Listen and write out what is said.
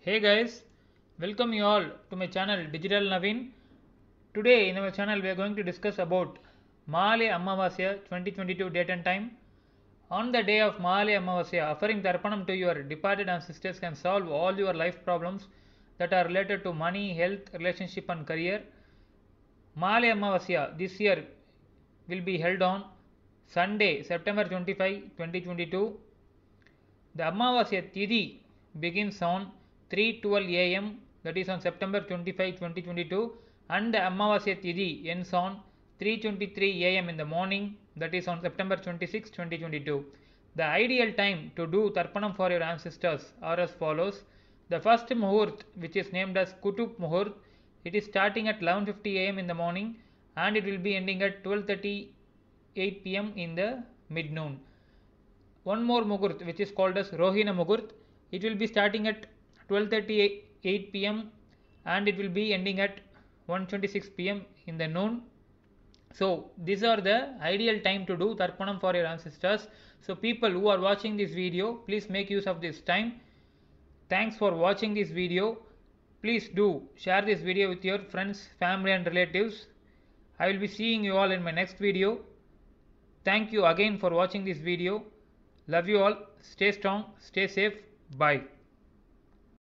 Hey guys, welcome you all to my channel Digital Navin. Today in our channel we are going to discuss about Mahale Amavasya 2022 date and time. On the day of Mahale Amavasya, offering tarpanam to your departed ancestors can solve all your life problems that are related to money, health, relationship and career. Mahale Amavasya this year will be held on Sunday, September 25, 2022. The Amavasya Tidi begins on 3:12 a.m. that is on September 25, 2022 and Amavasya Tithi ends on 3:23 a.m. in the morning that is on September 26, 2022. The ideal time to do Tarpanam for your ancestors are as follows. The first Muhurt which is named as Kutub Muhurt it is starting at 11:50 a.m. in the morning and it will be ending at 12:38 p.m. in the mid noon. One more Muhurt which is called as Rohina Muhurt it will be starting at 12:38 pm and it will be ending at 1:26 pm in the noon so these are the ideal time to do Tarpanam for your ancestors. So people who are watching this video, please make use of this time. Thanks for watching this video. Please do share this video with your friends, family and relatives. I will be seeing you all in my next video. Thank you again for watching this video. Love you all. Stay strong. Stay safe. Bye.